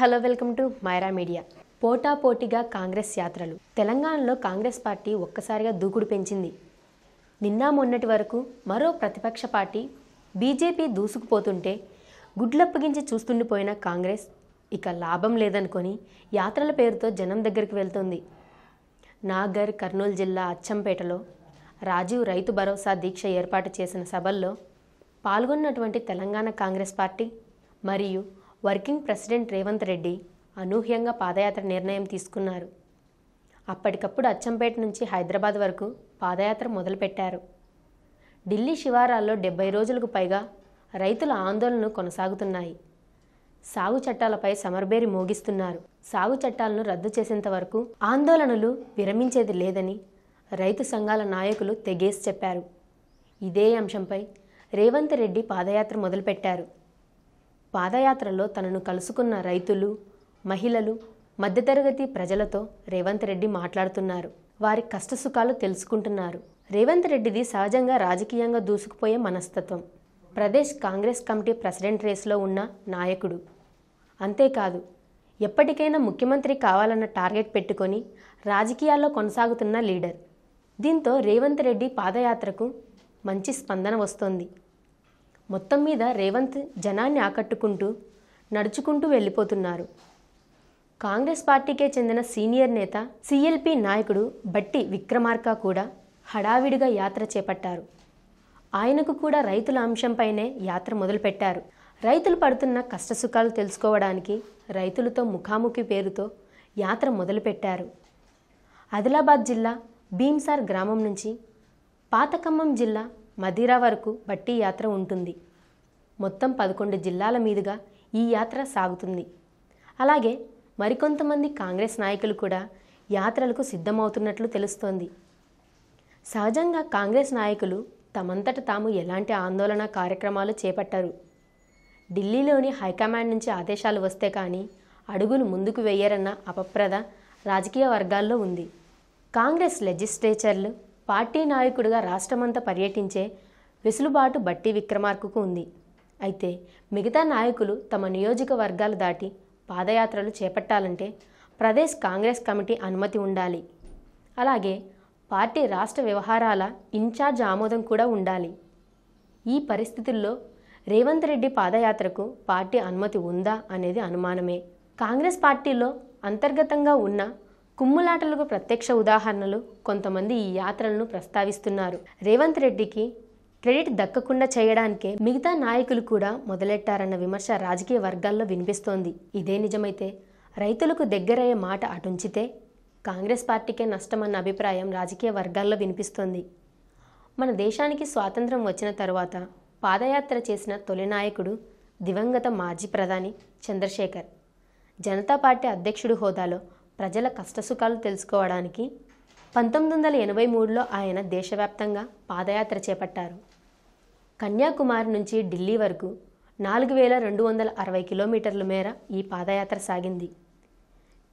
hello welcome to Myra Media పోటా పోటీగా కాంగ్రెస్ యాత్రలు తెలంగాణలో కాంగ్రెస్ పార్టీ ఒక్కసారిగా దూకుడు పెంచింది నిన్న మొన్నటి వరకు మరో ప్రతిపక్ష పార్టీ బీజేపీ దూసుకుపోతుంటే గుడ్లప్పగించి చూస్తుండిపోయిన కాంగ్రెస్ ఇక లాభం లేదనుకొని యాత్రల పేరుతో జనం దగ్గరికి వెళ్తోంది నాగర్ కర్నూలు జిల్లా అచ్చంపేటలో రాజీవ్ రైతు భరోసా దీక్ష ఏర్పాటు చేసిన సభల్లో పాల్గొన్నటువంటి తెలంగాణ కాంగ్రెస్ పార్టీ మరియు వర్కింగ్ ప్రెసిడెంట్ రేవంత్ రెడ్డి అనూహ్యంగా పాదయాత్ర నిర్ణయం తీసుకున్నారు అప్పటికప్పుడు అచ్చంపేట నుంచి హైదరాబాద్ వరకు పాదయాత్ర మొదలుపెట్టారు ఢిల్లీ శివారాల్లో డెబ్బై రోజులకు పైగా రైతుల ఆందోళనలు కొనసాగుతున్నాయి సాగు చట్టాలపై సమర్బేరి మోగిస్తున్నారు సాగు చట్టాలను రద్దు చేసేంత వరకు ఆందోళనలు విరమించేది లేదని రైతు సంఘాల నాయకులు తెగేసి చెప్పారు ఇదే అంశంపై రేవంత్ రెడ్డి పాదయాత్ర మొదలుపెట్టారు పాదయాత్రలో తనను కలుసుకున్న రైతులు మహిళలు మధ్యతరగతి ప్రజలతో రేవంత్ రెడ్డి మాట్లాడుతున్నారు వారి కష్టసుఖాలు తెలుసుకుంటున్నారు రేవంత్ రెడ్డిది సహజంగా రాజకీయంగా దూసుకుపోయే మనస్తత్వం ప్రదేశ్ కాంగ్రెస్ కమిటీ ప్రెసిడెంట్ రేసులో ఉన్న నాయకుడు అంతేకాదు ఎప్పటికైనా ముఖ్యమంత్రి కావాలన్న టార్గెట్ పెట్టుకొని రాజకీయాల్లో కొనసాగుతున్న లీడర్ దీంతో రేవంత్ రెడ్డి పాదయాత్రకు మంచి స్పందన వస్తోంది మొత్తం మీద రేవంత్ జనాన్ని ఆకట్టుకుంటూ నడుచుకుంటూ వెళ్ళిపోతున్నారు కాంగ్రెస్ పార్టీకే చెందిన సీనియర్ నేత సిఎల్పి నాయకుడు బట్టి విక్రమార్క కూడా హడావిడిగా యాత్ర చేపట్టారు ఆయనకు కూడా రైతుల అంశంపైనే యాత్ర మొదలుపెట్టారు రైతులు పడుతున్న కష్టసుఖాలు తెలుసుకోవడానికి రైతులతో ముఖాముఖి పేరుతో యాత్ర మొదలుపెట్టారు ఆదిలాబాద్ జిల్లా భీంసార్ గ్రామం నుంచి పాతకమ్మం జిల్లా మదిరా వరకు బట్టి యాత్ర ఉంటుంది మొత్తం పదకొండు జిల్లాల మీదుగా ఈ యాత్ర సాగుతుంది అలాగే మరికొంతమంది కాంగ్రెస్ నాయకులు కూడా యాత్రలకు సిద్ధమవుతున్నట్లు తెలుస్తోంది సహజంగా కాంగ్రెస్ నాయకులు తమంతట తాము ఎలాంటి ఆందోళన కార్యక్రమాలు చేపట్టరు ఢిల్లీలోని హైకమాండ్ నుంచి ఆదేశాలు వస్తే కానీ అడుగులు ముందుకు వేయరన్న అపప్రద రాజకీయ వర్గాల్లో ఉంది కాంగ్రెస్ లెజిస్లేచర్లు పార్టీ నాయకుడిగా రాష్ట్రమంతా పర్యటించే వెసులుబాటు బట్టి విక్రమార్కుకు ఉంది అయితే మిగతా నాయకులు తమ నియోజకవర్గాలు దాటి పాదయాత్రలు చేపట్టాలంటే ప్రదేశ్ కాంగ్రెస్ కమిటీ అనుమతి ఉండాలి అలాగే పార్టీ రాష్ట్ర వ్యవహారాల ఇన్ఛార్జ్ ఆమోదం కూడా ఉండాలి ఈ పరిస్థితుల్లో రేవంత్ రెడ్డి పాదయాత్రకు పార్టీ అనుమతి ఉందా అనేది అనుమానమే కాంగ్రెస్ పార్టీలో అంతర్గతంగా ఉన్న కుమ్ములాటలకు ప్రత్యక్ష ఉదాహరణలు కొంతమంది ఈ యాత్రలను ప్రస్తావిస్తున్నారు రేవంత్ రెడ్డికి క్రెడిట్ దక్కకుండా చేయడానికే మిగతా నాయకులు కూడా మొదలెట్టారన్న విమర్శ రాజకీయ వర్గాల్లో వినిపిస్తోంది ఇదే నిజమైతే రైతులకు దగ్గరయ్యే మాట అటుంచితే కాంగ్రెస్ పార్టీకే నష్టమన్న అభిప్రాయం రాజకీయ వర్గాల్లో వినిపిస్తోంది మన దేశానికి స్వాతంత్రం వచ్చిన తర్వాత పాదయాత్ర చేసిన తొలి నాయకుడు దివంగత మాజీ ప్రధాని చంద్రశేఖర్ జనతా పార్టీ అధ్యక్షుడి హోదాలో ప్రజల కష్టసుఖాలు తెలుసుకోవడానికి పంతొమ్మిది వందల ఎనభై మూడులో ఆయన దేశవ్యాప్తంగా పాదయాత్ర చేపట్టారు కన్యాకుమారి నుంచి ఢిల్లీ వరకు నాలుగు వేల రెండు వందల అరవై కిలోమీటర్ల మేర ఈ పాదయాత్ర సాగింది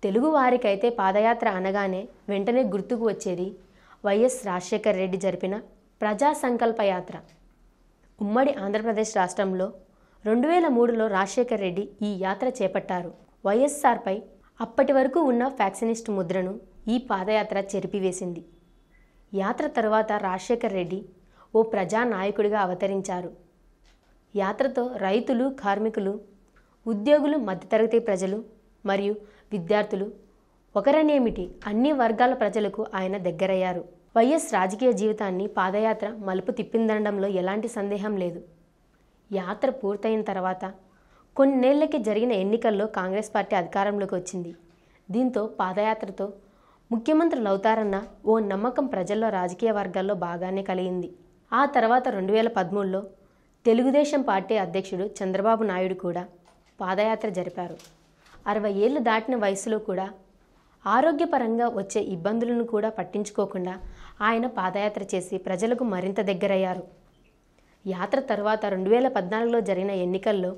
తెలుగు వారికైతే పాదయాత్ర అనగానే వెంటనే గుర్తుకు వచ్చేది వైఎస్ రాజశేఖర్ రెడ్డి జరిపిన ప్రజా సంకల్ప యాత్ర ఉమ్మడి ఆంధ్రప్రదేశ్ రాష్ట్రంలో రెండు వేల మూడులో రాజశేఖర్ రెడ్డి ఈ యాత్ర చేపట్టారు వైఎస్ఆర్పై అప్పటి వరకు ఉన్న ఫ్యాక్షనిస్ట్ ముద్రను ఈ పాదయాత్ర చెరిపివేసింది యాత్ర తర్వాత రాజశేఖర్ రెడ్డి ఓ ప్రజానాయకుడిగా అవతరించారు యాత్రతో రైతులు కార్మికులు ఉద్యోగులు మధ్యతరగతి ప్రజలు మరియు విద్యార్థులు ఒకరనేమిటి అన్ని వర్గాల ప్రజలకు ఆయన దగ్గరయ్యారు వైఎస్ రాజకీయ జీవితాన్ని పాదయాత్ర మలుపు తిప్పిందనడంలో ఎలాంటి సందేహం లేదు యాత్ర పూర్తయిన తర్వాత కొన్నేళ్లకి జరిగిన ఎన్నికల్లో కాంగ్రెస్ పార్టీ అధికారంలోకి వచ్చింది దీంతో పాదయాత్రతో ముఖ్యమంత్రులు అవుతారన్న ఓ నమ్మకం ప్రజల్లో రాజకీయ వర్గాల్లో బాగానే కలిగింది ఆ తర్వాత రెండు వేల పదమూడులో తెలుగుదేశం పార్టీ అధ్యక్షుడు చంద్రబాబు నాయుడు కూడా పాదయాత్ర జరిపారు అరవై ఏళ్ళు దాటిన వయసులో కూడా ఆరోగ్యపరంగా వచ్చే ఇబ్బందులను కూడా పట్టించుకోకుండా ఆయన పాదయాత్ర చేసి ప్రజలకు మరింత దగ్గరయ్యారు యాత్ర తర్వాత రెండు వేల పద్నాలుగులో జరిగిన ఎన్నికల్లో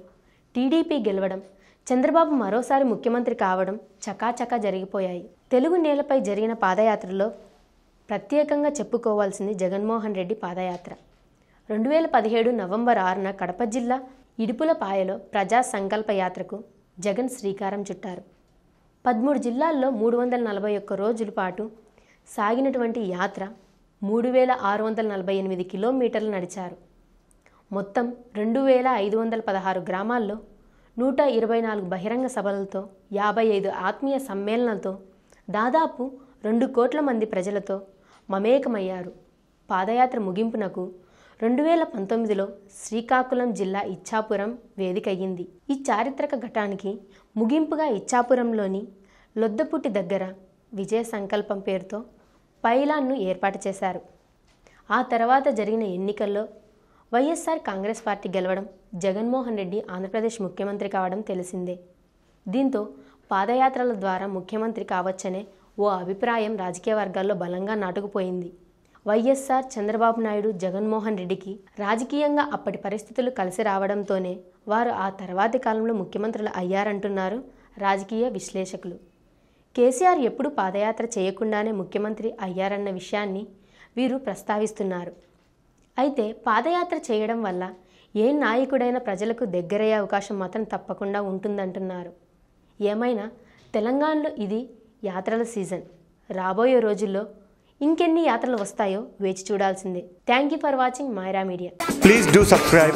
టీడీపీ గెలవడం చంద్రబాబు మరోసారి ముఖ్యమంత్రి కావడం చకాచకా జరిగిపోయాయి తెలుగు నేలపై జరిగిన పాదయాత్రలో ప్రత్యేకంగా చెప్పుకోవాల్సింది జగన్మోహన్ రెడ్డి పాదయాత్ర రెండు వేల పదిహేడు నవంబర్ ఆరున కడప జిల్లా ఇడుపులపాయలో ప్రజా సంకల్ప యాత్రకు జగన్ శ్రీకారం చుట్టారు పదమూడు జిల్లాల్లో మూడు వందల నలభై ఒక్క రోజుల పాటు సాగినటువంటి యాత్ర మూడు వేల ఆరు వందల నలభై ఎనిమిది కిలోమీటర్లు నడిచారు మొత్తం రెండు వేల ఐదు వందల పదహారు గ్రామాల్లో నూట ఇరవై నాలుగు బహిరంగ సభలతో యాభై ఐదు ఆత్మీయ సమ్మేళనలతో దాదాపు రెండు కోట్ల మంది ప్రజలతో మమేకమయ్యారు పాదయాత్ర ముగింపునకు రెండు వేల పంతొమ్మిదిలో శ్రీకాకుళం జిల్లా ఇచ్చాపురం వేదిక ఈ చారిత్రక ఘటానికి ముగింపుగా ఇచ్చాపురంలోని లొద్దపుట్టి దగ్గర విజయ సంకల్పం పేరుతో పైలాన్ను ఏర్పాటు చేశారు ఆ తర్వాత జరిగిన ఎన్నికల్లో వైఎస్ఆర్ కాంగ్రెస్ పార్టీ గెలవడం జగన్మోహన్ రెడ్డి ఆంధ్రప్రదేశ్ ముఖ్యమంత్రి కావడం తెలిసిందే దీంతో పాదయాత్రల ద్వారా ముఖ్యమంత్రి కావచ్చనే ఓ అభిప్రాయం రాజకీయ వర్గాల్లో బలంగా నాటుకుపోయింది వైఎస్ఆర్ చంద్రబాబు నాయుడు జగన్మోహన్ రెడ్డికి రాజకీయంగా అప్పటి పరిస్థితులు కలిసి రావడంతోనే వారు ఆ తర్వాతి కాలంలో ముఖ్యమంత్రులు అయ్యారంటున్నారు రాజకీయ విశ్లేషకులు కేసీఆర్ ఎప్పుడు పాదయాత్ర చేయకుండానే ముఖ్యమంత్రి అయ్యారన్న విషయాన్ని వీరు ప్రస్తావిస్తున్నారు అయితే పాదయాత్ర చేయడం వల్ల ఏ నాయకుడైనా ప్రజలకు దగ్గరయ్యే అవకాశం మాత్రం తప్పకుండా ఉంటుందంటున్నారు ఏమైనా తెలంగాణలో ఇది యాత్రల సీజన్ రాబోయే రోజుల్లో ఇంకెన్ని యాత్రలు వస్తాయో వేచి చూడాల్సిందే thank you for watching Myra Media please do subscribe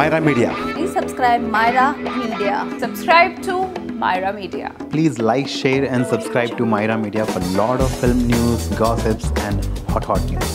Myra Media please subscribe Myra Media subscribe to Myra Media please like share and subscribe to Myra Media for lot of film news gossips and hot hot news